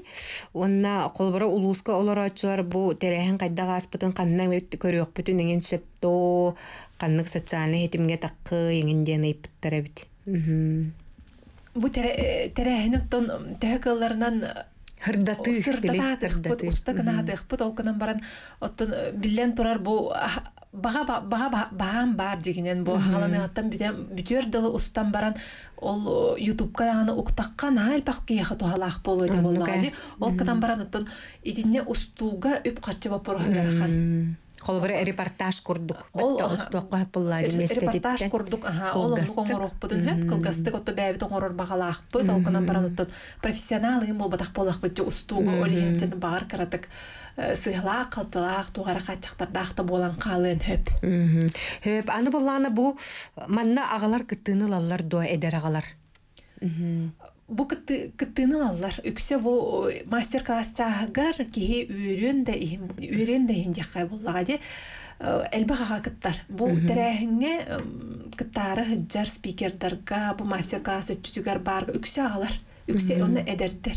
Онна колбара улуска оларачылар бу терәһен кайдага аспытын каннан бит көрөк бүтүн ген сөп то каннык социальный хетимге таккы еңенден ыйпыттар бит бу терэһинуттон төһөкылларынан Хырдаты сырдататых бут уста кынатых бут ол кынан баран оттон биллен турар бу баға баға баам бар дегенен бу халаны аттан бидем бүтөр дылы устан баран ол ютубка аны уктаккан альпак кияха тухалах болу деп боллагали ол кынан баран оттон идинне устууга үп качы бапорга гархан репортаж курдук. Ол Репортаж курдук, аха, ол коңорох бүтүн хэп, кылгасты котто баран профессионал бол сыйла қалтылақ туғара болан қалын хөп. аны болланы бұ манна ағалар күттіні лалар дуа әдер ағалар бу кыттыынын аллар үксе бу э, мастер класстаагар киһи үйрөн да үйрөн да хиндиакай буллага де э, элбахага кыттар бу тэрэхиңе кыттары жар спикердарга бу мастер класс түтүгер бар үксе алар. үксе оны эдердер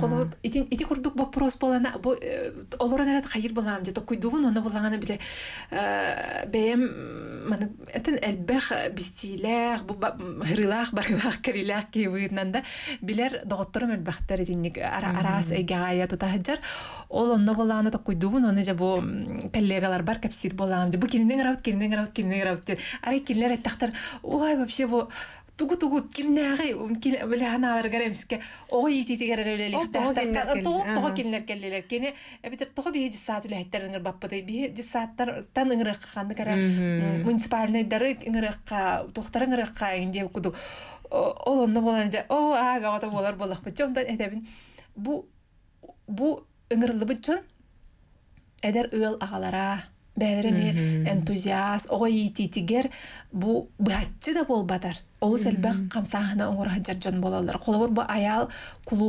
Колор итин ити курдук вопрос болана э, э, бу олорон арат хайыр болам же токуйдугун она болана биле бем ман этен элбех бистилер бу хырылах барылах кирилах ки вырнанда билер доготторум элбехтер итинник арас эгая тутахжар ол онно болана токуйдугун она же бу коллегалар бар капсир болам же бу кининин арабыт кининин арабыт кининин арабыт арай кинилер айттахтар ой вообще бу тугу тугу кимнәгы умкин биланалар гаремске ой титигер релелик келлелер тан ханды кара муниципальный дары инде олонно о а болар эдебин бу бу эдер ыыл агалара бәлереми энтузиаз ой титигер бу быхатчы да болбадар, ол элбэх қамсағына оңорха жаржан болалар холобор бу аял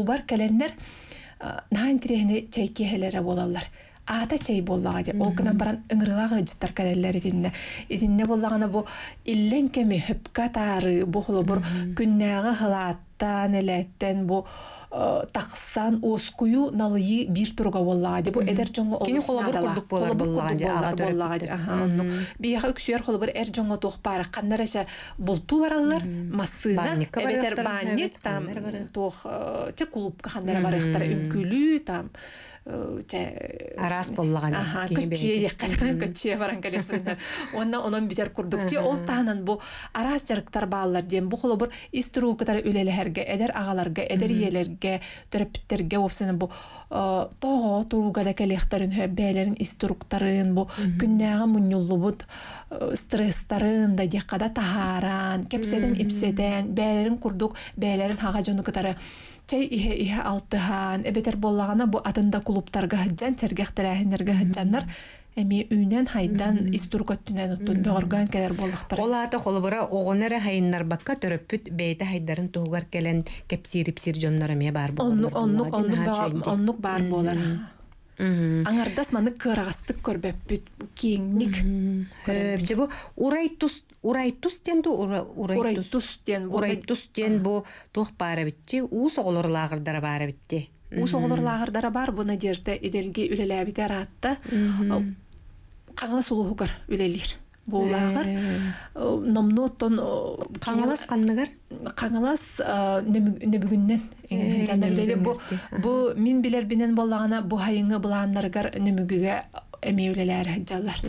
бар келеннер нан тирехини чай киэхелере болалар Ата чай боллага ол кынан баран ыңрылага ыджыттар келелер итинне итинне боллагана бу иллен кеми хөпкатары бу холобор күннээге хылааттан әләттен бу Э, тақсан оскую налыйы бир турга болады. деп эдер жоңго кини бар курдук болар боллага бияха үксүйөр холобур эр жоңго туох баары каннар булту бараллар массына эбетер там Арас боллаган. Аха, көчүе якын, көчүе баран келепринде. Онна онон битер курдук. Ти ол таанын бу арас жарыктар баалар дием. Бу холо бир истуру кытары үлелерге, эдер агаларга, эдер иелерге, төрөп биттерге бу э, тоо да келехтерин һе бәлерин истуруктарын бу күннәге муньюллу бут э, стресстарын да дикада чай ihe ihe алтыһан эбетер боллағана бу атында клубтарга хыджан сергехтерәһинерге хыджаннар эми үйнен хайдан истуркөттүнен оттун бөгөргөн келер боллактар ол холбура огонере хайыннар бакка төрөппүт бээте хайдарын тугар келен кепсирипсир жоннор эме бар оннук баар оннук оннук бар болар аңардас маны кырагастык көрбөппүт кеңник э, же урай тус Урай урайтустен ду урайтустен урайтустен бу тох бара битти уус оголорлагырдара бара битти уус оголорлагырдара бар бу надежда эделги үлелебите ратта каңла сулугугар үлелер болағыр э. номнотон каңылас қанныгар каңылас нөбүгүннен бу бу э. мин билербинен боллагана бу хайыңы булааннаргар нөмүгүгө эми үлеләр хаджаллар.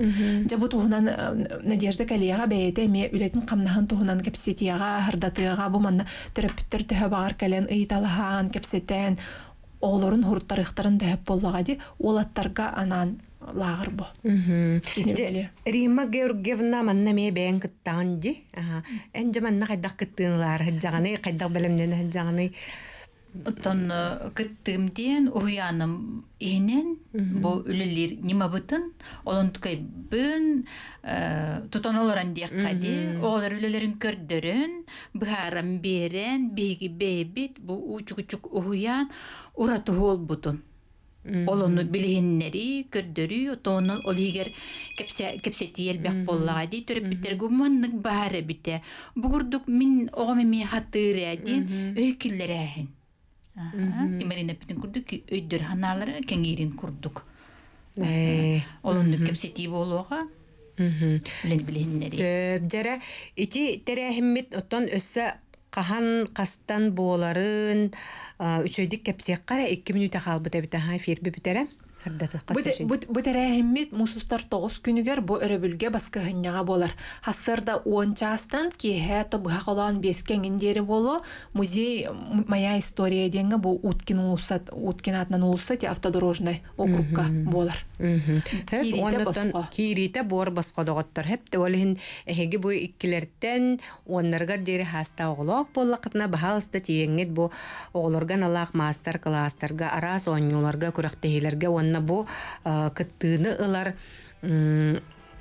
Жабу туһунан э, Надежда Калияга бәйете эми үлетин камнахан туһунан кепсетияга, хырдатыга бу манна төрөптөр төһө багар кален ыйталахан кепсетен олорун хуруттарыхтарын төһөп боллага ди, олаттарга анан лагыр бу. Римма Георгиевна манна ме бәйен кыттан ди. Энҗе манна кайдак кыттыңлар хаджаганы, кайдак белемнән хаджаганы. Оттон э, кыттымден уяным ийнен бу үлелер нима бытын олон тукай бүн э, тутонолоран дияккади олар үлелерин көрдөрүн быхарам берен беги бебит бу учук-учук уян ураты ол бутун олону билигиннери көрдөрү отонун ол егер кепсети элбек боллага ди төрөпбиттер гуманнык баары бите бугурдук мин огом эми хатыыра дин өйкиллер Тимерин эпитин курдук ки өйдөр ханалары кеңирин курдук. Олон кепсети болуга. Лен билиннери. Сөбдере ити терехиммит оттон өссө кахан кастан боларын үчөйдүк кепсек кара 2 минутта халбыта бита эфир битере. Бұтәрәхіммет мұсыстар тоғыз күнігер бұ басқа басқығынняға болар. Хасырда он частан кеғе тұбға қолан бескеңіндері болу музей моя история деңі бұ ұткин ұлысат, ұткин атынан ұлысат автодорожный округка болар. Кирите бор басқадоғаттар. Хепті олығын әхеге э, бұ иккілерттен онларғар дері хаста оғылақ болақытына бағалысты тиеңет бұ оғылырған алақ мастер кластарға арас оңюларға күріқтейлерге он онна э, бу кыттыыны ылар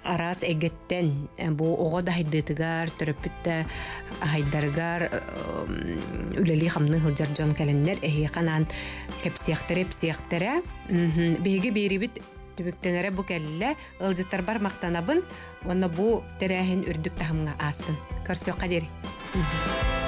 араас эгеттен бу ого да хайдытыгар төрөппүттэ хайдаргар э, үлели хамны хылжар жон келеннер эхи канан кепсияктере псияктере биһиги биирибит түбүктенере бу келле ылжыттар бар мактанабын оны бу терээхин үрдүк тахымга астын көрсөккадери